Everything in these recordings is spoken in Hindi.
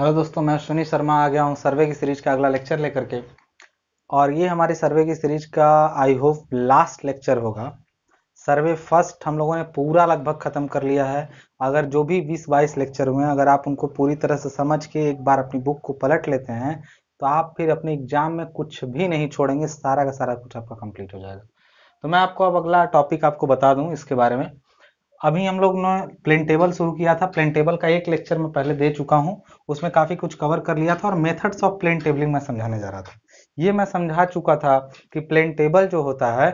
हेलो दोस्तों मैं सुनील शर्मा आ गया हूँ सर्वे की सीरीज का अगला लेक्चर लेकर के और ये हमारी सर्वे की सीरीज का आई होप लास्ट लेक्चर होगा सर्वे फर्स्ट हम लोगों ने पूरा लगभग ख़त्म कर लिया है अगर जो भी 20-22 लेक्चर हुए हैं अगर आप उनको पूरी तरह से समझ के एक बार अपनी बुक को पलट लेते हैं तो आप फिर अपने एग्जाम में कुछ भी नहीं छोड़ेंगे सारा का सारा कुछ आपका कंप्लीट हो जाएगा तो मैं आपको अब अगला टॉपिक आपको बता दूँ इसके बारे में अभी हम लोग ने प्लेन टेबल शुरू किया था प्लेन टेबल का एक लेक्चर मैं पहले दे चुका हूँ उसमें काफ़ी कुछ कवर कर लिया था और मेथड्स ऑफ प्लेन टेबलिंग मैं समझाने जा रहा था ये मैं समझा चुका था कि प्लेन टेबल जो होता है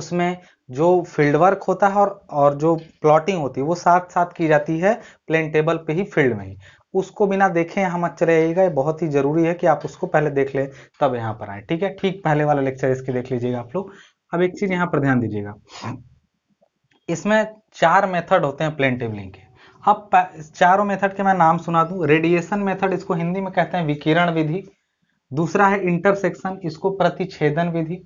उसमें जो फील्ड वर्क होता है और और जो प्लॉटिंग होती है वो साथ साथ की जाती है प्लेन टेबल पे ही फील्ड में ही उसको बिना देखे हम मत चलेगा ये बहुत ही जरूरी है कि आप उसको पहले देख लें तब यहाँ पर आए ठीक है ठीक पहले वाला लेक्चर इसके देख लीजिएगा आप लोग अब एक चीज़ यहाँ पर ध्यान दीजिएगा इसमें चार मेथड होते हैं प्लेन टेबलिंग के अब चारों मेथड के मैं नाम सुना दूं रेडिएशन मेथड इसको हिंदी में कहते हैं विकिरण विधि दूसरा है इंटरसेक्शन इसको प्रतिच्छेदन विधि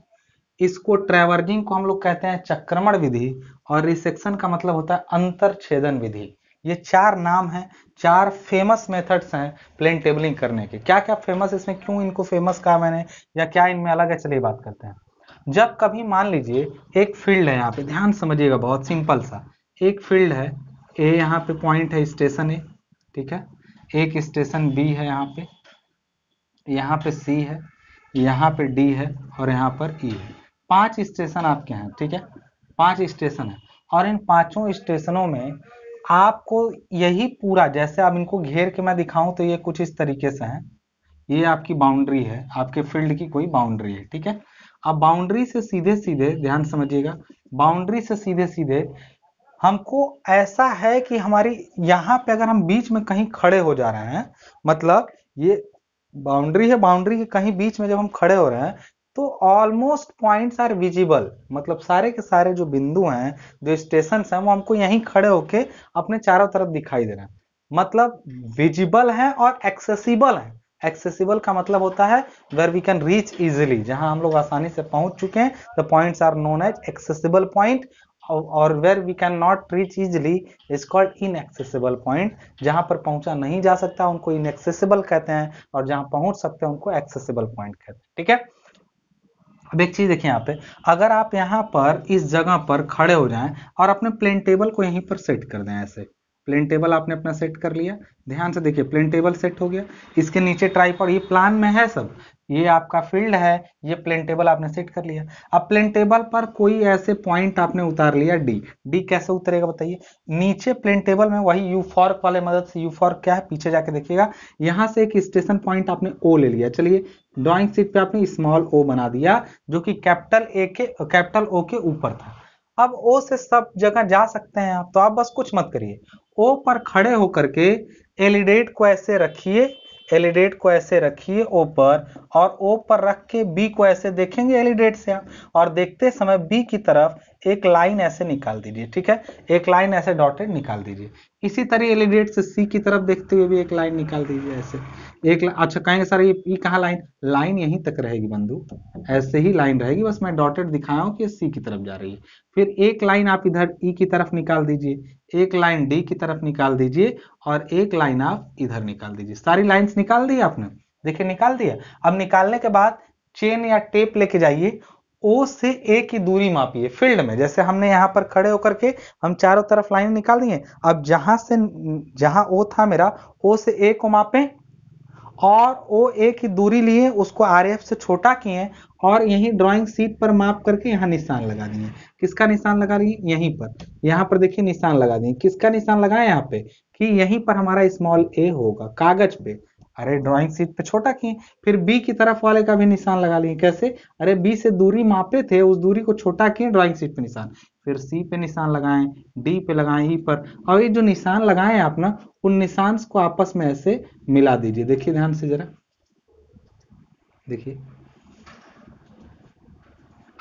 इसको ट्रेवर्जिंग को हम लोग कहते हैं चक्रमण विधि और रिसेक्शन का मतलब होता है अंतर छेदन विधि ये चार नाम हैं चार फेमस मेथड्स हैं प्लेन टेबलिंग करने के क्या क्या फेमस इसमें क्यों इनको फेमस कहा मैंने या क्या इनमें अलग है चलिए बात करते हैं जब कभी मान लीजिए एक फील्ड है यहाँ पे ध्यान समझिएगा बहुत सिंपल सा एक फील्ड है ए यहाँ पे पॉइंट है स्टेशन ए ठीक है एक स्टेशन बी है यहाँ पे यहाँ पे सी है यहाँ पे डी है और यहाँ पर ई e है पांच स्टेशन आपके हैं ठीक है पांच स्टेशन है और इन पांचों स्टेशनों में आपको यही पूरा जैसे आप इनको घेर के मैं दिखाऊं तो ये कुछ इस तरीके से है ये आपकी बाउंड्री है आपके फील्ड की कोई बाउंड्री है ठीक है अब बाउंड्री से सीधे सीधे ध्यान समझिएगा बाउंड्री से सीधे सीधे हमको ऐसा है कि हमारी यहां पे अगर हम बीच में कहीं खड़े हो जा रहे हैं मतलब ये बाउंड्री है बाउंड्री के कहीं बीच में जब हम खड़े हो रहे हैं तो ऑलमोस्ट पॉइंट्स आर विजिबल मतलब सारे के सारे जो बिंदु हैं जो स्टेशन हैं वो हमको यहीं खड़े होके अपने चारों तरफ दिखाई दे रहे हैं मतलब विजिबल है और एक्सेसिबल है एक्सेसिबल का मतलब होता है where we can reach easily जहां हम लोग आसानी से पहुंच चुके हैं the point are known as accessible point और where we can not reach easily is called inaccessible point जहां पर पहुंचा नहीं जा सकता उनको इनएक्सेसिबल कहते हैं और जहां पहुंच सकते हैं उनको एक्सेसिबल पॉइंट कहते हैं ठीक है अब एक चीज देखिए यहाँ पे अगर आप यहाँ पर इस जगह पर खड़े हो जाएं और अपने प्लेन टेबल को यहीं पर सेट कर दें ऐसे प्लेन टेबल आपने अपना सेट कर लिया ध्यान से देखिए प्लेन टेबल सेट हो गया इसके नीचे ट्राईपॉड ये प्लान में है सब ये आपका फील्ड है ये प्लेन टेबल आपने सेट कर लिया अब प्लेन टेबल पर कोई ऐसे पॉइंट आपने उतार लिया डी डी कैसे उतरेगा बताइए नीचे प्लेन टेबल में वही यू फॉर्क वाले मदद से यू फॉर्क क्या है पीछे जाके देखिएगा यहां से एक स्टेशन पॉइंट आपने ओ ले लिया चलिए ड्रॉइंग सीट पे आपने स्मॉल ओ बना दिया जो कि कैपिटल ए के कैपिटल ओ के ऊपर था अब ओ से सब जगह जा सकते हैं आप तो आप बस कुछ मत करिए ओ पर खड़े होकर के एलिडेट को ऐसे रखिए एलिडेट को ऐसे रखिए ओ पर और ओ पर रख के बी को ऐसे देखेंगे एलिडेट से आप और देखते समय बी की तरफ एक लाइन ऐसे निकाल दीजिए ठीक है एक लाइन ऐसे डॉटेड निकाल दीजिए इसी तरह एलिडेट से सी की तरफ देखते हुए भी एक लाइन निकाल दीजिए ऐसे एक अच्छा कहेंगे सर ये कहा लाइन लाइन यहीं तक रहेगी बंधु ऐसे ही लाइन रहेगी बस मैं डॉटेड दिखाया हूँ कि सी की तरफ जा रही है फिर एक लाइन आप इधर ई e की तरफ निकाल दीजिए एक लाइन डी की तरफ निकाल दीजिए और एक लाइन आप इधर निकाल दीजिए सारी लाइन निकाल दी आपने देखिए निकाल दिया अब निकालने के बाद चेन या टेप लेके जाइए ओ से ए की दूरी मापी है फील्ड में जैसे हमने यहां पर खड़े होकर के हम चारों तरफ लाइन निकाल दी है अब जहां से जहां ओ था मेरा ओ से ए को मापे और ओ ए की दूरी लिए उसको आर एफ से छोटा किए और यही ड्राइंग सीट पर माप करके यहाँ निशान लगा दिए किसका निशान लगा दिए यहीं पर यहां पर देखिए निशान लगा दिए किसका निशान लगाए यहाँ पे कि यहीं पर हमारा स्मॉल ए होगा कागज पे अरे ड्राइंग शीट पे छोटा किए फिर बी की तरफ वाले का भी निशान लगा लिए कैसे अरे बी से दूरी मापे थे उस दूरी को छोटा किए ड्राइंग शीट पे निशान फिर सी पे निशान लगाए डी पे लगाए ई e पर और ये जो निशान लगाए आप ना उन निशान को आपस में ऐसे मिला दीजिए देखिए ध्यान से जरा देखिए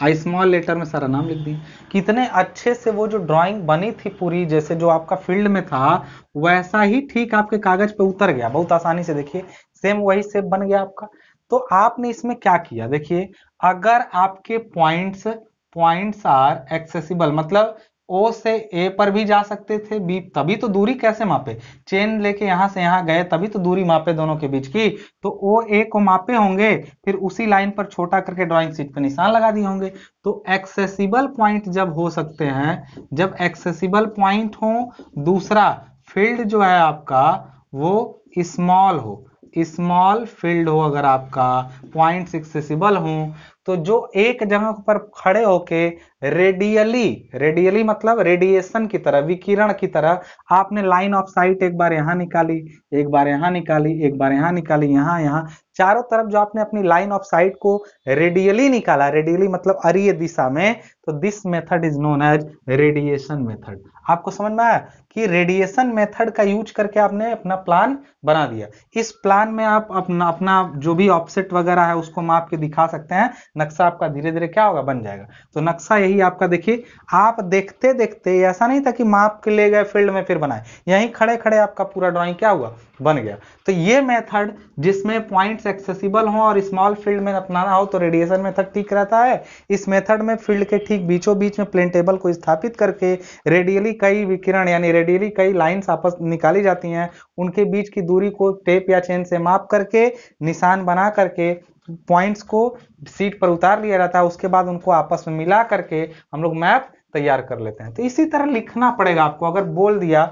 आई स्मॉल लेटर में सारा नाम लिख दिए कितने अच्छे से वो जो ड्राइंग बनी थी पूरी जैसे जो आपका फील्ड में था वैसा ही ठीक आपके कागज पे उतर गया बहुत आसानी से देखिए सेम वही सेप बन गया आपका तो आपने इसमें क्या किया देखिए अगर आपके पॉइंट्स पॉइंट्स आर एक्सेसिबल मतलब ओ से ए पर भी जा सकते थे बी तभी तो दूरी कैसे मापे चेन लेके यहां से यहां गए तभी तो दूरी मापे दोनों के बीच की तो ओ ए को मापे होंगे फिर उसी लाइन पर छोटा करके ड्राइंग सीट पर निशान लगा दिए होंगे तो एक्सेसिबल पॉइंट जब हो सकते हैं जब एक्सेसिबल पॉइंट हो दूसरा फील्ड जो है आपका वो स्मॉल हो स्मॉल फील्ड हो अगर आपका पॉइंट एक्सेसिबल हो तो जो एक जगह पर खड़े होके रेडियली रेडियली मतलब रेडिएशन की तरह विकिरण की तरह आपने लाइन ऑफ साइट एक बार यहां निकाली एक बार यहां निकाली एक बार यहां निकाली यहां यहां चारों तरफ जो आपने अपनी लाइन ऑफ साइट को रेडियली निकाला रेडियली मतलब अरिय दिशा में तो this method is known as radiation method आपको समझ में आया कि रेडिएशन मेथड का यूज करके आपने अपना प्लान बना दिया इस प्लान में आप अपना अपना जो भी ऑफसेट वगैरह है उसको माप के दिखा सकते हैं नक्शा आपका धीरे धीरे क्या होगा बन जाएगा तो नक्शा यही आपका देखिए आप देखते देखते ऐसा नहीं था कि माप के ले गए फील्ड में फिर बनाए यहीं खड़े खड़े आपका पूरा ड्राइंग क्या हुआ बन गया तो ये मेथड जिसमें पॉइंट्स एक्सेसिबल हो और स्मॉल फील्ड में अपनाना हो तो रेडिएशन मेथड ठीक रहता है इस मेथड में फील्ड के ठीक बीचों बीच में प्लेन टेबल को स्थापित करके रेडियली कई विकिरण यानी रेडियली कई लाइन्स आपस निकाली जाती हैं उनके बीच की दूरी को टेप या चेन से माप करके निशान बना करके पॉइंट्स को सीट पर उतार लिया जाता है उसके बाद उनको आपस में मिला करके हम लोग मैप तैयार कर लेते हैं तो इसी तरह लिखना पड़ेगा आपको अगर बोल दिया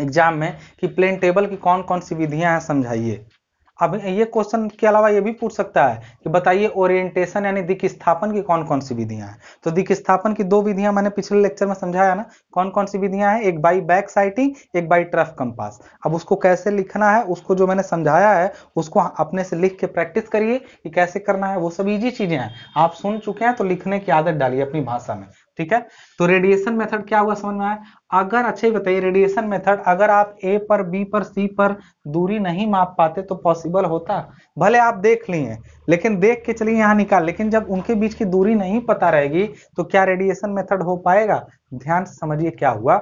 एग्जाम में कि प्लेन टेबल की कौन कौन सी विधियां हैं समझाइए अब ये क्वेश्चन के अलावा ये भी पूछ सकता है कि बताइए ओरिएंटेशन यानी दिक स्थापन की कौन कौन सी विधियां हैं तो दिक स्थापन की दो विधियां मैंने पिछले लेक्चर में समझाया ना कौन कौन सी विधियां हैं एक बाई बैक साइटिंग एक बाई ट्रफ कंपास अब उसको कैसे लिखना है उसको जो मैंने समझाया है उसको अपने से लिख के प्रैक्टिस करिए कि कैसे करना है वो सब ईजी चीजें हैं आप सुन चुके हैं तो लिखने की आदत डालिए अपनी भाषा में ठीक है तो रेडिएशन मेथड क्या हुआ समझ में आया अगर अच्छे बताइए रेडिएशन मेथड अगर आप ए पर बी पर सी पर दूरी नहीं माप पाते तो पॉसिबल होता भले आप देख लिए लेकिन देख के चलिए यहाँ निकाल लेकिन जब उनके बीच की दूरी नहीं पता रहेगी तो क्या रेडिएशन मेथड हो पाएगा ध्यान से समझिए क्या हुआ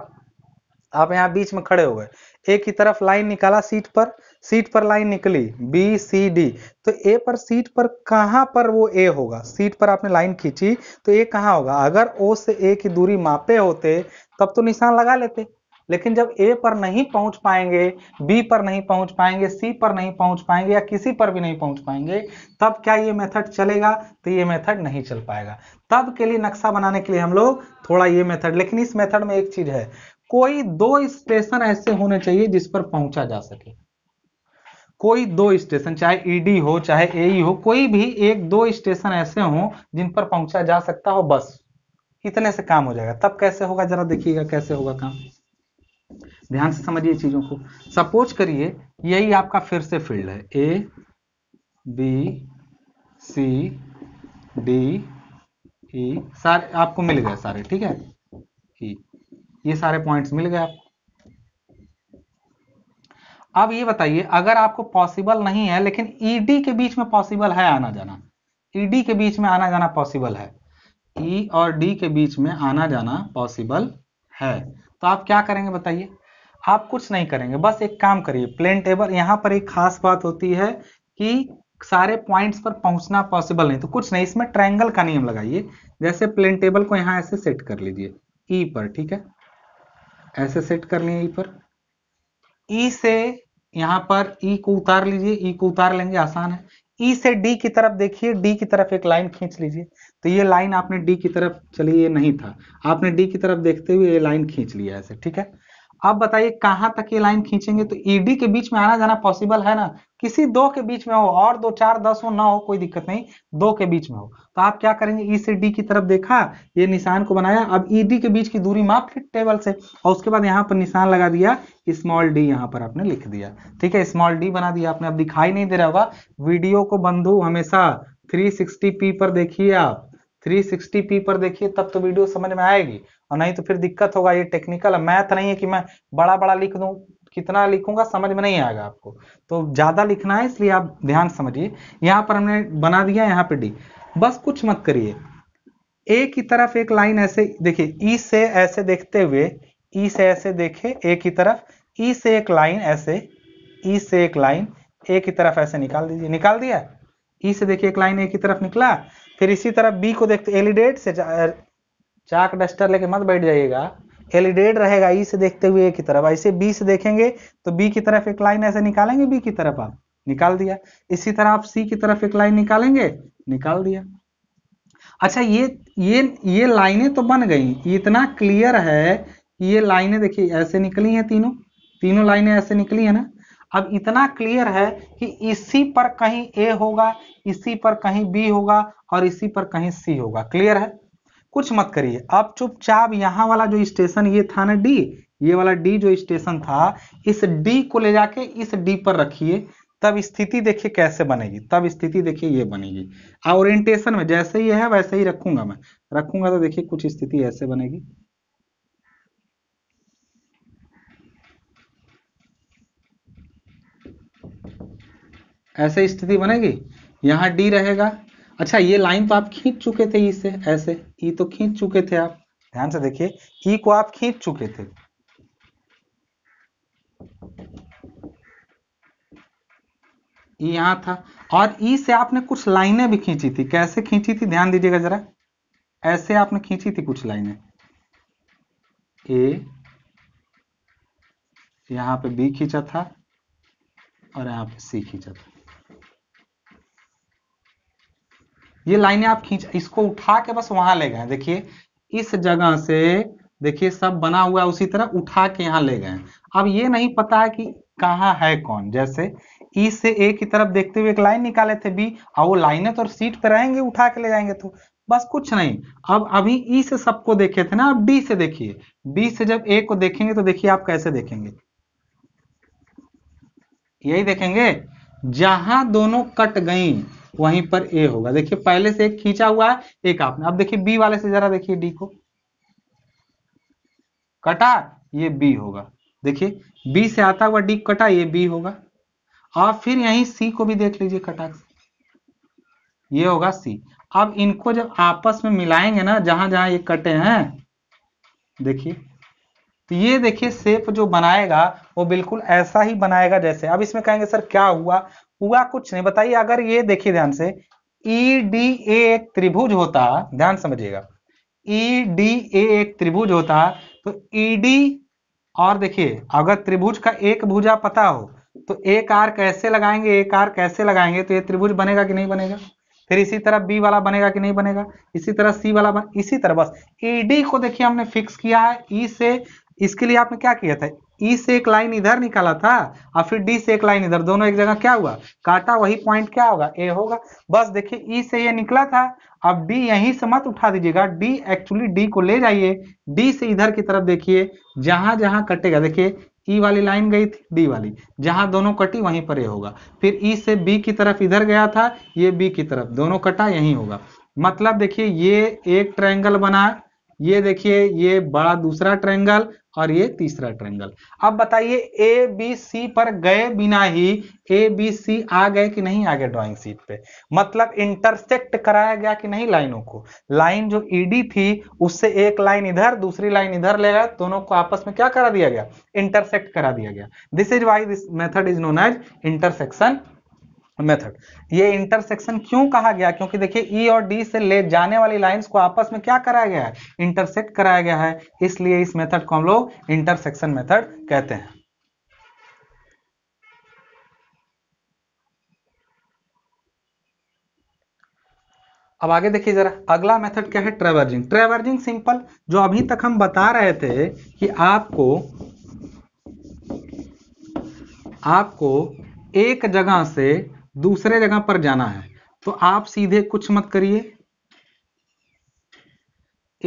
आप यहाँ बीच में खड़े हो गए एक ही तरफ लाइन निकाला सीट पर सीट पर लाइन निकली बी सी डी तो ए पर सीट पर कहां पर वो ए होगा सीट पर आपने लाइन खींची तो ए कहां होगा अगर ओ से ए की दूरी मापे होते तब तो निशान लगा लेते लेकिन जब ए पर नहीं पहुंच पाएंगे बी पर नहीं पहुंच पाएंगे सी पर नहीं पहुंच पाएंगे या किसी पर भी नहीं पहुंच पाएंगे तब क्या ये मेथड चलेगा तो ये मेथड नहीं चल पाएगा तब के लिए नक्शा बनाने के लिए हम लोग थोड़ा ये मेथड लेकिन इस मेथड में एक चीज है कोई दो स्टेशन ऐसे होने चाहिए जिस पर पहुंचा जा सके कोई दो स्टेशन चाहे ईडी e हो चाहे एई e हो कोई भी एक दो स्टेशन ऐसे हो जिन पर पहुंचा जा सकता हो बस इतने से काम हो जाएगा तब कैसे होगा जरा देखिएगा कैसे होगा काम ध्यान से समझिए चीजों को सपोज करिए यही आपका फिर से फील्ड है A B C D E सारे आपको मिल गए सारे ठीक है e, ये सारे पॉइंट्स मिल गए आपको अब ये बताइए अगर आपको पॉसिबल नहीं है लेकिन ईडी e के बीच में पॉसिबल है आना जाना ईडी e के बीच में आना जाना पॉसिबल है ई e और डी के बीच में आना जाना पॉसिबल है तो आप क्या करेंगे बताइए आप कुछ नहीं करेंगे बस एक काम करिए प्लेन टेबल यहां पर एक खास बात होती है कि सारे पॉइंट्स पर पहुंचना पॉसिबल नहीं तो कुछ नहीं इसमें ट्रायंगल का नियम लगाइए जैसे प्लेन टेबल को यहां ऐसे सेट कर लीजिए ई e पर ठीक है ऐसे सेट कर लिए ई e पर ई e से यहाँ पर ई e को उतार लीजिए ई e को उतार लेंगे आसान है ई e से डी की तरफ देखिए डी की तरफ एक लाइन खींच लीजिए तो ये लाइन आपने डी की तरफ चलिए ये नहीं था आपने डी की तरफ देखते हुए ये लाइन खींच लिया ऐसे ठीक है अब बताइए कहां तक ये लाइन खींचेंगे तो ईडी e के बीच में आना जाना पॉसिबल है ना किसी दो के बीच में हो और दो चार दस हो ना हो कोई दिक्कत नहीं दो के बीच में हो तो आप क्या करेंगे ई e से डी की तरफ देखा ये निशान को बनाया अब ईडी e के बीच की दूरी माप फिर टेबल से और उसके बाद यहाँ पर निशान लगा दिया स्मॉल डी यहाँ पर आपने लिख दिया ठीक है स्मॉल डी बना दिया आपने अब दिखाई नहीं दे रहा होगा वीडियो को बंधु हमेशा थ्री पर देखिए आप 360p पर देखिए तब तो वीडियो समझ में आएगी और नहीं तो फिर दिक्कत होगा ये टेक्निकल मैथ नहीं है कि मैं बड़ा बड़ा लिख दूँ कितना लिखूंगा समझ में नहीं आएगा आपको तो ज़्यादा लिखना है इसलिए आप ध्यान समझिए यहाँ पर हमने बना दिया यहाँ पे डी बस कुछ मत करिए ए की तरफ एक लाइन ऐसे देखिए ई e से ऐसे देखते हुए ई e से ऐसे देखे ए की तरफ ई e से एक लाइन ऐसे ई से एक लाइन ए की तरफ ऐसे निकाल दीजिए निकाल दिया ई से देखिए एक लाइन ए की तरफ निकला फिर इसी तरफ बी को देखते एलिडेट से चाक डस्टर लेके मत बैठ जाइएगा एलिडेड रहेगा ई से देखते हुए ए की तरफ ऐसे बी से देखेंगे तो बी की तरफ एक लाइन ऐसे निकालेंगे बी की तरफ आप निकाल दिया इसी तरह आप सी की तरफ एक लाइन निकालेंगे निकाल दिया अच्छा ये ये ये लाइनें तो बन गई इतना क्लियर है कि ये लाइनें देखिए ऐसे निकली हैं तीनों तीनों लाइनें ऐसे निकली है ना अब इतना क्लियर है कि इसी पर कहीं ए होगा इसी पर कहीं बी होगा और इसी पर कहीं सी होगा क्लियर है कुछ मत करिए आप चुपचाप यहाँ वाला जो स्टेशन ये था ना डी ये वाला डी जो स्टेशन था इस डी को ले जाके इस डी पर रखिए तब स्थिति देखिए कैसे बनेगी तब स्थिति देखिए ये बनेगी ओरिएंटेशन में जैसे ही है वैसे ही रखूंगा मैं रखूंगा तो देखिए कुछ स्थिति ऐसे बनेगी ऐसे स्थिति बनेगी यहां डी रहेगा अच्छा ये लाइन तो आप खींच चुके थे इसे ऐसे ई तो खींच चुके थे आप ध्यान से देखिए ई को आप खींच चुके थे ई यहां था और ई से आपने कुछ लाइनें भी खींची थी कैसे खींची थी ध्यान दीजिएगा जरा ऐसे आपने खींची थी कुछ लाइनें ए यहां पे बी खींचा था और यहां पे सी खींचा था ये लाइनें आप खींच इसको उठा के बस वहां ले गए देखिए इस जगह से देखिए सब बना हुआ उसी तरह उठा के यहाँ ले गए अब ये नहीं पता है कि कहाँ है कौन जैसे ई से ए की तरफ देखते हुए एक लाइन निकाले थे बी और वो लाइने तो सीट पर रहेंगे उठा के ले जाएंगे तो बस कुछ नहीं अब अभी ई से सबको देखे थे ना अब डी से देखिए बी से जब ए को देखेंगे तो देखिए आप कैसे देखेंगे यही देखेंगे जहां दोनों कट गई वहीं पर ए होगा देखिए पहले से एक खींचा हुआ है एक आपने अब देखिए बी वाले से जरा देखिए डी को कटा ये बी होगा देखिए बी से आता हुआ डी कटा ये बी होगा आप फिर यहीं सी को भी देख लीजिए कटा ये होगा सी अब इनको जब आपस में मिलाएंगे ना जहां जहां ये कटे हैं देखिए तो ये देखिए सेप जो बनाएगा वो बिल्कुल ऐसा ही बनाएगा जैसे अब इसमें कहेंगे सर क्या हुआ हुआ कुछ नहीं बताइए अगर ये देखिए ध्यान से ई डी ए एक त्रिभुज होता ध्यान समझिएगा ई डी ए एक त्रिभुज होता तो ई e डी और देखिए अगर त्रिभुज का एक भुजा पता हो तो एक आर कैसे लगाएंगे एक आर कैसे लगाएंगे तो ये त्रिभुज बनेगा कि नहीं बनेगा फिर इसी तरह बी वाला बनेगा कि नहीं बनेगा इसी तरह सी वाला बन इसी तरह बस ई e डी को देखिए हमने फिक्स किया है ई e से इसके लिए आपने क्या किया था ई e से एक लाइन इधर निकाला था और फिर डी से एक लाइन इधर दोनों एक जगह क्या हुआ काटा वही पॉइंट क्या होगा ए होगा बस देखिए ई e से ये निकला था अब डी यहीं से मत उठा दीजिएगा डी एक्चुअली डी को ले जाइए डी से इधर की तरफ देखिए जहां जहां कटेगा देखिए ई e वाली लाइन गई थी डी वाली जहां दोनों कटी वहीं पर ये होगा फिर ई से बी की तरफ इधर गया था ये बी की तरफ दोनों कटा यही होगा मतलब देखिए ये एक ट्रायंगल बना ये देखिए ये बड़ा दूसरा ट्रायंगल और ये तीसरा ट्रेंगल अब बताइए ए बी सी पर गए बिना ही ए बी सी आ गए कि नहीं आ गए ड्रॉइंग सीट पे मतलब इंटरसेक्ट कराया गया कि नहीं लाइनों को लाइन जो ईडी थी उससे एक लाइन इधर दूसरी लाइन इधर ले गया दोनों को आपस में क्या करा दिया गया इंटरसेक्ट करा दिया गया this is why this method is known as intersection method ये इंटरसेक्शन क्यों कहा गया क्योंकि देखिए ई e और डी से ले जाने वाली लाइंस को आपस में क्या कराया गया है इंटरसेक्ट कराया गया है इसलिए इस मेथड को हम लोग इंटरसेक्शन मेथड कहते हैं अब आगे देखिए जरा अगला मेथड क्या है ट्रेवर्जिंग ट्रेवर्जिंग सिंपल जो अभी तक हम बता रहे थे कि आपको आपको एक जगह से दूसरे जगह पर जाना है तो आप सीधे कुछ मत करिए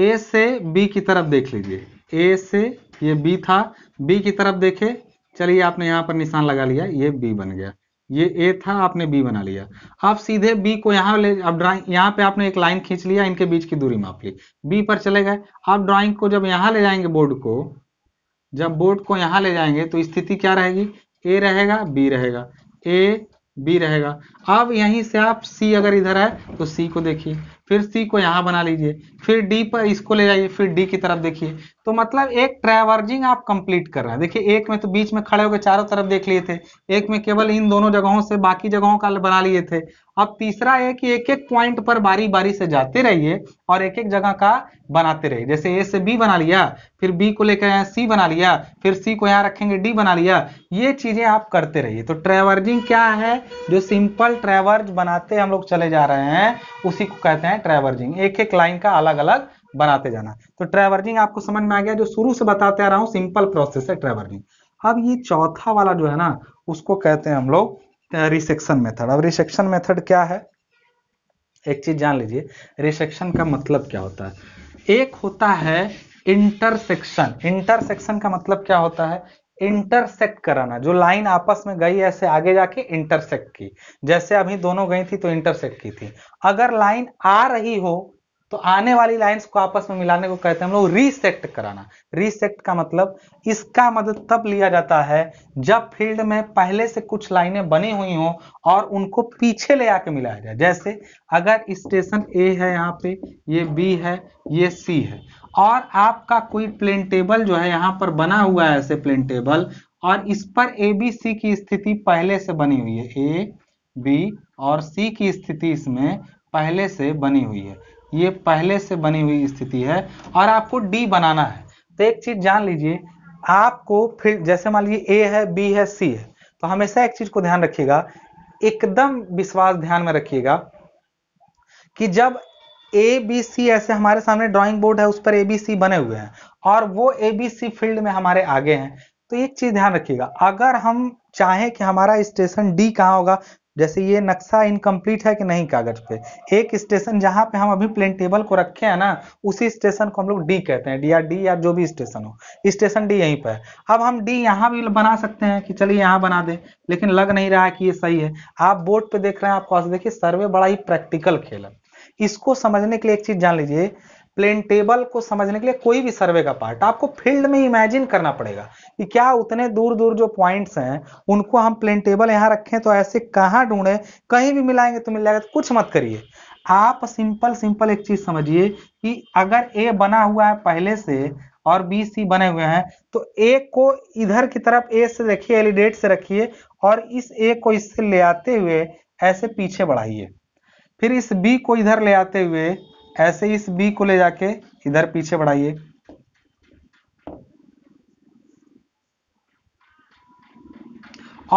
ए से बी की तरफ देख लीजिए ए से ये बी था बी की तरफ देखे चलिए आपने यहां पर निशान लगा लिया ये बी बन गया ये ए था आपने बी बना लिया आप सीधे बी को यहां ले अब ड्राइंग यहां पे आपने एक लाइन खींच लिया इनके बीच की दूरी माप ली बी पर चले गए आप ड्राइंग को जब यहां ले जाएंगे बोर्ड को जब बोर्ड को यहां ले जाएंगे तो स्थिति क्या रहेगी ए रहेगा बी रहेगा ए बी रहेगा अब यहीं से आप सी अगर इधर है तो सी को देखिए फिर सी को यहाँ बना लीजिए फिर डी पर इसको ले जाइए फिर डी की तरफ देखिए तो मतलब एक ट्रैवर्जिंग आप कंप्लीट कर रहे हैं देखिए एक में तो बीच में खड़े होकर चारों तरफ देख लिए थे एक में केवल इन दोनों जगहों से बाकी जगहों का बना लिए थे अब तीसरा है कि एक एक पॉइंट पर बारी बारी से जाते रहिए और एक एक जगह का बनाते रहिए जैसे ए से बी बना लिया फिर बी को लेकर यहाँ सी बना लिया फिर सी को यहाँ रखेंगे डी बना लिया ये चीजें आप करते रहिए तो ट्रैवर्जिंग क्या है जो सिंपल ट्रैवर्ज बनाते हम लोग चले जा रहे हैं उसी को कहते हैं ट्रेवर्जिंग एक एक लाइन का अलग अलग बनाते जाना तो ट्रेवर्जिंग आपको समझ में आ गया जो शुरू से बताते आ रहा हूं सिंपल प्रोसेस है ट्रेवर्जिंग अब ये चौथा वाला जो है ना उसको कहते हैं हम लोग रिसेक्शन मेथड अब रिसेक्शन मेथड क्या है एक चीज जान लीजिए रिसेक्शन का मतलब क्या होता है एक होता है इंटरसेक्शन इंटरसेक्शन का मतलब क्या होता है इंटरसेक्ट कराना जो लाइन आपस में गई ऐसे आगे जाके इंटरसेक्ट की जैसे अभी दोनों गई थी तो इंटरसेक्ट की थी अगर लाइन आ रही हो तो आने वाली लाइंस को आपस में मिलाने को कहते हैं हम लोग रीसेक्ट कराना रीसेक्ट का मतलब इसका मदद मतलब तब लिया जाता है जब फील्ड में पहले से कुछ लाइनें बनी हुई हों और उनको पीछे ले आके मिलाया जाए जैसे अगर स्टेशन ए है यहाँ पे ये बी है ये सी है और आपका कोई प्लेन टेबल जो है यहाँ पर बना हुआ है ऐसे प्लेन टेबल और इस पर ए बी सी की स्थिति पहले से बनी हुई है ए बी और सी की स्थिति इसमें पहले से बनी हुई है ये पहले से बनी हुई स्थिति है और आपको डी बनाना है तो एक चीज जान लीजिए आपको फिर जैसे मान लीजिए ए है बी है सी है तो हमेशा एक चीज को ध्यान रखिएगा एकदम विश्वास ध्यान में रखिएगा कि जब ए बी सी ऐसे हमारे सामने ड्राइंग बोर्ड है उस पर ए बी सी बने हुए हैं और वो ए बी सी फील्ड में हमारे आगे हैं तो एक चीज ध्यान रखिएगा अगर हम चाहें कि हमारा स्टेशन डी कहाँ होगा जैसे ये नक्शा इनकम्प्लीट है कि नहीं कागज पे एक स्टेशन जहां पे हम अभी प्लेन टेबल को रखे हैं ना उसी स्टेशन को हम लोग डी कहते हैं डी या डी या जो भी स्टेशन हो स्टेशन डी यहीं पर अब हम डी यहाँ भी बना सकते हैं कि चलिए यहाँ बना दें लेकिन लग नहीं रहा है कि ये सही है आप बोर्ड पे देख रहे हैं आप देखिए सर्वे बड़ा ही प्रैक्टिकल खेल है इसको समझने के लिए एक चीज जान लीजिए प्लेन टेबल को समझने के लिए कोई भी सर्वे का पार्ट आपको फील्ड में इमेजिन करना पड़ेगा कि क्या उतने दूर दूर जो पॉइंट्स हैं उनको हम प्लेन टेबल यहां रखें तो ऐसे कहां ढूंढें कहीं भी मिलाएंगे तो मिल जाएगा तो कुछ मत करिए आप सिंपल सिंपल एक चीज समझिए कि अगर ए बना हुआ है पहले से और बी सी बने हुए हैं तो ए को इधर की तरफ ए से रखिए एलिडेट से रखिए और इस ए को इससे ले आते हुए ऐसे पीछे बढ़ाइए फिर इस बी को इधर ले आते हुए ऐसे इस बी को ले जाके इधर पीछे बढ़ाइए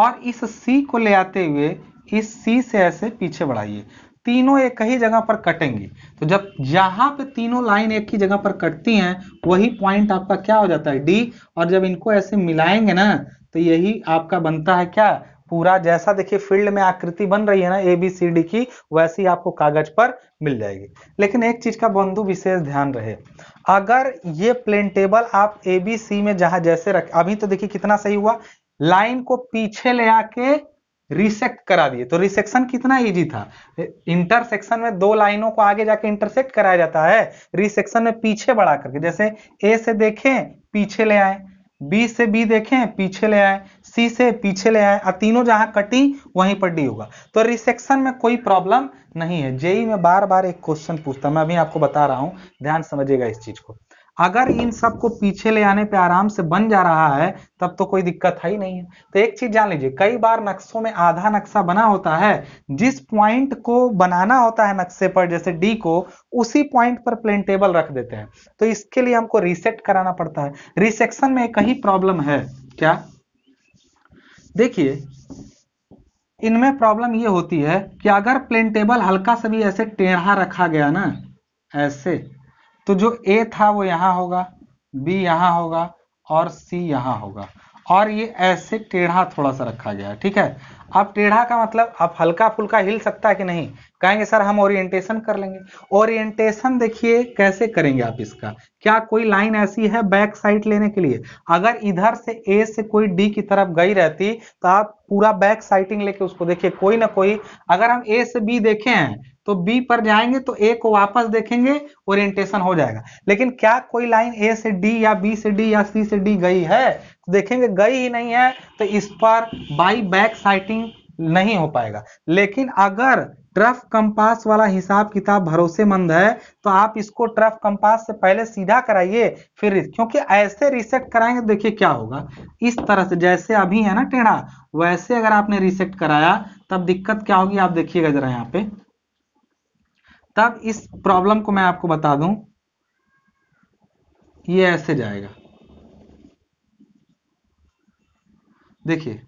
और इस सी को ले आते हुए इस सी से ऐसे पीछे बढ़ाइए तीनों एक ही जगह पर कटेंगी तो जब जहां पे तीनों लाइन एक ही जगह पर कटती हैं वही पॉइंट आपका क्या हो जाता है डी और जब इनको ऐसे मिलाएंगे ना तो यही आपका बनता है क्या पूरा जैसा देखिए फील्ड में आकृति बन रही है ना ए बी सी डी की वैसी आपको कागज पर मिल जाएगी लेकिन एक चीज का बंधु विशेष ध्यान रहे अगर ये प्लेन टेबल आप ए बी सी में जहां जैसे रख अभी तो देखिए कितना सही हुआ लाइन को पीछे ले आके रिसेक्ट करा दिए तो रिसेक्शन कितना इजी था इंटरसेक्शन में दो लाइनों को आगे जाके इंटरसेक्ट कराया जाता है रिसेक्शन में पीछे बढ़ा करके जैसे ए से देखें पीछे ले आए बी से बी देखें पीछे ले आए सी से पीछे ले आए और तीनों जहां कटी वहीं पर डी होगा तो रिसेक्शन में कोई प्रॉब्लम नहीं है जेई e में बार बार एक क्वेश्चन पूछता मैं अभी आपको बता रहा हूं ध्यान समझिएगा इस चीज को अगर इन सब को पीछे ले आने पे आराम से बन जा रहा है तब तो कोई दिक्कत है ही नहीं है तो एक चीज जान लीजिए कई बार नक्शों में आधा नक्शा बना होता है जिस पॉइंट को बनाना होता है नक्शे पर जैसे डी को उसी पॉइंट पर प्लेन टेबल रख देते हैं तो इसके लिए हमको रिसेट कराना पड़ता है रिसेक्शन में कहीं प्रॉब्लम है क्या देखिए इनमें प्रॉब्लम ये होती है कि अगर प्लेन टेबल हल्का सा भी ऐसे टेढ़ा रखा गया ना ऐसे तो जो ए था वो यहां होगा बी यहां होगा और सी यहां होगा और ये ऐसे टेढ़ा थोड़ा सा रखा गया ठीक है आप टेढ़ा का मतलब आप हल्का फुल्का हिल सकता है कि नहीं कहेंगे सर हम ओरिएंटेशन कर लेंगे ओरिएंटेशन देखिए कैसे करेंगे आप इसका क्या कोई लाइन ऐसी है बैक साइड लेने के लिए अगर इधर से ए से कोई डी की तरफ गई रहती तो आप पूरा बैक साइटिंग लेके उसको देखिए कोई ना कोई अगर हम ए से बी देखे हैं तो बी पर जाएंगे तो ए को वापस देखेंगे ओरिएंटेशन हो जाएगा लेकिन क्या कोई लाइन ए से डी या बी से डी या सी से डी गई है तो देखेंगे गई ही नहीं है तो इस पर बाई बैक साइटिंग नहीं हो पाएगा लेकिन अगर ट्रफ कंपास वाला हिसाब किताब भरोसेमंद है तो आप इसको ट्रफ कंपास से पहले सीधा कराइए फिर क्योंकि ऐसे रिसेट कराएंगे तो देखिए क्या होगा इस तरह से जैसे अभी है ना टेढ़ा वैसे अगर आपने रिसेट कराया तब दिक्कत क्या होगी आप देखिएगा जरा यहाँ पे तब इस प्रॉब्लम को मैं आपको बता दूं ये ऐसे जाएगा देखिए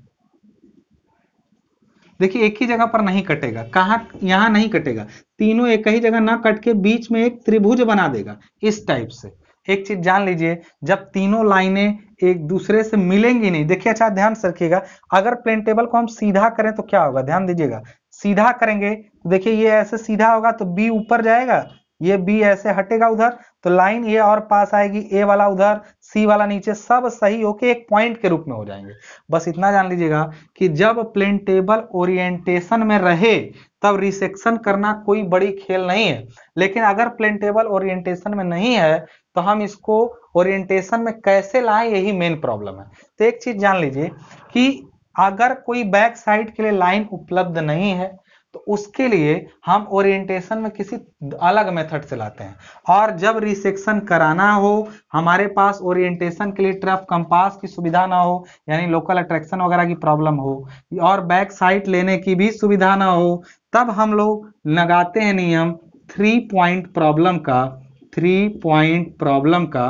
देखिए एक ही जगह पर नहीं कटेगा कहा यहां नहीं कटेगा तीनों एक ही जगह ना कट के बीच में एक त्रिभुज बना देगा इस टाइप से एक चीज जान लीजिए जब तीनों लाइनें एक दूसरे से मिलेंगी नहीं देखिए अच्छा ध्यान से रखिएगा अगर प्लेन टेबल को हम सीधा करें तो क्या होगा ध्यान दीजिएगा सीधा करेंगे तो देखिए ये ऐसे सीधा होगा तो बी ऊपर जाएगा ये बी ऐसे हटेगा उधर तो लाइन ये और पास आएगी ए वाला उधर सी वाला नीचे सब सही होके एक पॉइंट के रूप में हो जाएंगे बस इतना जान लीजिएगा कि जब प्लेन टेबल ओरिएंटेशन में रहे तब रिसेक्शन करना कोई बड़ी खेल नहीं है लेकिन अगर प्लेन टेबल ओरिएंटेशन में नहीं है तो हम इसको ओरिएंटेशन में कैसे लाए यही मेन प्रॉब्लम है तो एक चीज जान लीजिए कि अगर कोई बैक साइड के लिए लाइन उपलब्ध नहीं है तो उसके लिए हम ओरिएंटेशन में किसी अलग मेथड से लाते हैं और जब रिसेक्शन कराना हो हमारे पास ओरिएंटेशन के लिए ट्रफ कंपास की सुविधा ना हो यानी लोकल अट्रैक्शन वगैरह की प्रॉब्लम हो और बैक साइट लेने की भी सुविधा ना हो तब हम लोग लगाते हैं नियम थ्री पॉइंट प्रॉब्लम का थ्री पॉइंट प्रॉब्लम का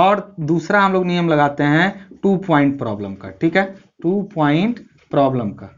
और दूसरा हम लोग नियम लगाते हैं टू पॉइंट प्रॉब्लम का ठीक है टू पॉइंट प्रॉब्लम का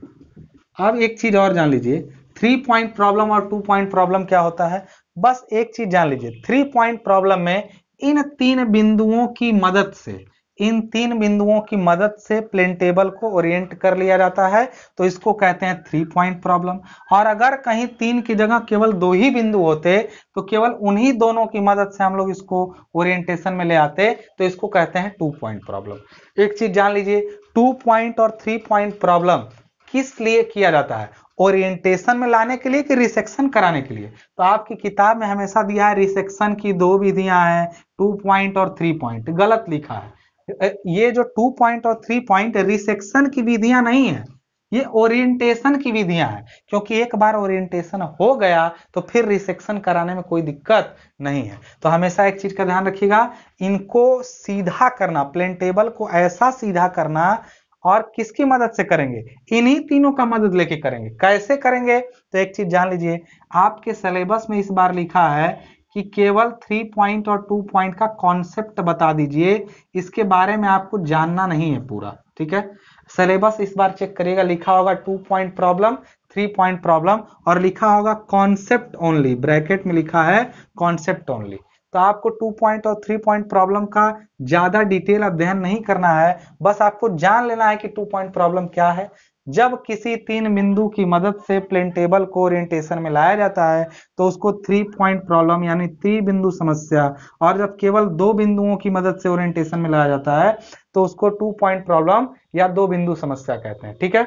अब एक चीज और जान लीजिए थ्री पॉइंट प्रॉब्लम और टू पॉइंट प्रॉब्लम क्या होता है बस एक चीज जान लीजिए थ्री पॉइंट प्रॉब्लम में इन तीन बिंदुओं की मदद से इन तीन बिंदुओं की मदद से प्लेन टेबल को ओरिएंट कर लिया जाता है तो इसको कहते हैं थ्री पॉइंट प्रॉब्लम और अगर कहीं तीन की जगह केवल दो ही बिंदु होते तो केवल उन्हीं दोनों की मदद से हम लोग इसको ओरिएंटेशन में ले आते तो इसको कहते हैं टू पॉइंट प्रॉब्लम एक चीज जान लीजिए टू पॉइंट और थ्री पॉइंट प्रॉब्लम किस लिए किया जाता है ओरिएंटेशन में लाने के लिए कि रिसेक्शन कराने के लिए तो आपकी किताब में हमेशा दिया है रिसेक्शन की दो विधियां हैं टू पॉइंट और थ्री पॉइंट गलत लिखा है ये जो टू पॉइंट और थ्री पॉइंट रिसेक्शन की विधियां नहीं है ये ओरिएंटेशन की विधियां हैं क्योंकि एक बार ओरिएंटेशन हो गया तो फिर रिसेक्शन कराने में कोई दिक्कत नहीं है तो हमेशा एक चीज का ध्यान रखिएगा इनको सीधा करना प्लेन टेबल को ऐसा सीधा करना और किसकी मदद से करेंगे इन्हीं तीनों का मदद लेके करेंगे कैसे करेंगे तो एक चीज जान लीजिए आपके सिलेबस में इस बार लिखा है कि केवल थ्री पॉइंट और टू पॉइंट का कॉन्सेप्ट बता दीजिए इसके बारे में आपको जानना नहीं है पूरा ठीक है सिलेबस इस बार चेक करिएगा लिखा होगा two point problem three point problem और लिखा होगा कॉन्सेप्ट ओनली ब्रैकेट में लिखा है कॉन्सेप्ट ओनली तो आपको टू पॉइंट और थ्री पॉइंट प्रॉब्लम का ज्यादा डिटेल अध्ययन नहीं करना है बस आपको जान लेना है कि टू पॉइंट प्रॉब्लम क्या है जब किसी तीन बिंदु की मदद से प्लेन टेबल को ओरिएंटेशन में लाया जाता है तो उसको थ्री पॉइंट प्रॉब्लम यानी थ्री बिंदु समस्या और जब केवल दो बिंदुओं की मदद से ओरिएंटेशन में लाया जाता है तो उसको टू पॉइंट प्रॉब्लम या दो बिंदु समस्या कहते हैं ठीक है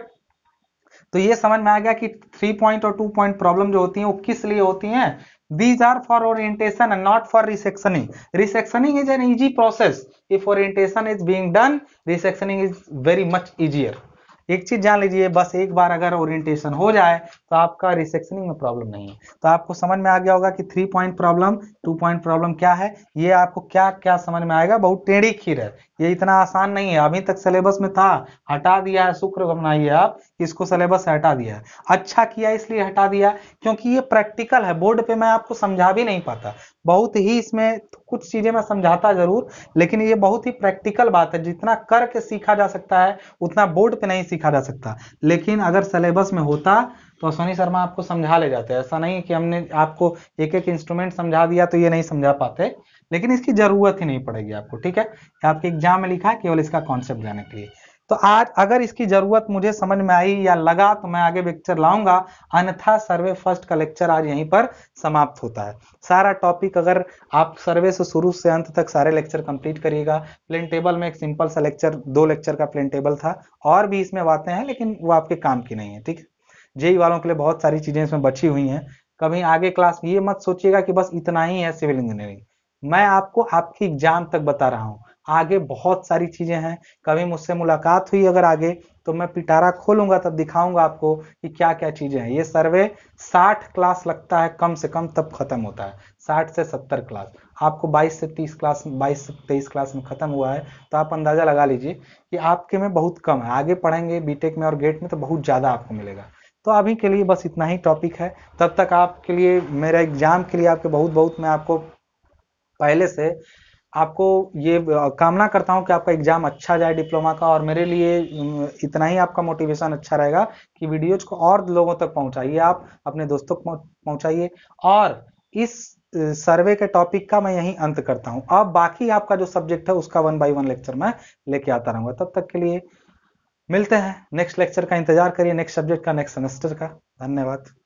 तो ये समझ में आ गया कि थ्री पॉइंट और टू पॉइंट प्रॉब्लम जो होती है वो किस लिए होती है these are for orientation and not for resectioning resectioning is an easy process if orientation is being done resectioning is very much easier एक चीज जान लीजिए बस एक बार अगर ओरिएंटेशन हो जाए तो आपका रिसेक्शनिंग में प्रॉब्लम नहीं है तो आपको समझ में आ गया होगा कि three point problem two point problem क्या है ये आपको क्या क्या समझ में आएगा बहुत टेढ़ी खीर है ये इतना आसान नहीं है अभी तक सिलेबस में था हटा दिया है शुक्र बनाइए आप इसको सिलेबस से हटा दिया है अच्छा किया इसलिए हटा दिया क्योंकि ये प्रैक्टिकल है बोर्ड पे मैं आपको समझा भी नहीं पाता बहुत ही इसमें कुछ चीजें मैं समझाता जरूर लेकिन ये बहुत ही प्रैक्टिकल बात है जितना करके सीखा जा सकता है उतना बोर्ड पे नहीं सीखा जा सकता लेकिन अगर सिलेबस में होता तो सोनी शर्मा आपको समझा ले जाते हैं ऐसा नहीं कि हमने आपको एक एक इंस्ट्रूमेंट समझा दिया तो ये नहीं समझा पाते लेकिन इसकी जरूरत ही नहीं पड़ेगी आपको ठीक है आपके एग्जाम में लिखा है केवल इसका कॉन्सेप्ट जाने के लिए तो आज अगर इसकी जरूरत मुझे समझ में आई या लगा तो मैं आगे लेक्चर लाऊंगा अन्यथा सर्वे फर्स्ट का लेक्चर आज यहीं पर समाप्त होता है सारा टॉपिक अगर आप सर्वे से शुरू से अंत तक सारे लेक्चर कंप्लीट करिएगा प्लेन टेबल में एक सिंपल सा लेक्चर दो लेक्चर का प्लेन टेबल था और भी इसमें बातें हैं लेकिन वो आपके काम की नहीं है ठीक है जेई वालों के लिए बहुत सारी चीजें इसमें बची हुई हैं कभी आगे क्लास ये मत सोचिएगा कि बस इतना ही है सिविल इंजीनियरिंग मैं आपको आपकी एग्जाम तक बता रहा हूँ आगे बहुत सारी चीजें हैं कभी मुझसे मुलाकात हुई अगर आगे तो मैं पिटारा खोलूंगा तब दिखाऊंगा आपको कि क्या क्या चीजें हैं ये सर्वे 60 क्लास लगता है कम से कम तब खत्म होता है 60 से 70 क्लास आपको 22 से 30 क्लास 22 से 23 क्लास में खत्म हुआ है तो आप अंदाजा लगा लीजिए कि आपके में बहुत कम है आगे पढ़ेंगे बीटेक में और गेट e में तो बहुत ज्यादा आपको मिलेगा तो अभी के लिए बस इतना ही टॉपिक है तब तक आपके लिए मेरा एग्जाम के लिए आपके बहुत बहुत मैं आपको पहले से आपको ये कामना करता हूँ कि आपका एग्जाम अच्छा जाए डिप्लोमा का और मेरे लिए इतना ही आपका मोटिवेशन अच्छा रहेगा कि वीडियोज को और लोगों तक पहुँचाइए आप अपने दोस्तों को पहुँचाइए और इस सर्वे के टॉपिक का मैं यही अंत करता हूं अब बाकी आपका जो सब्जेक्ट है उसका वन बाय वन लेक्चर मैं लेके आता रहूंगा तब तक के लिए मिलते हैं नेक्स्ट लेक्चर का इंतजार करिए नेक्स्ट सब्जेक्ट का नेक्स्ट सेमेस्टर का धन्यवाद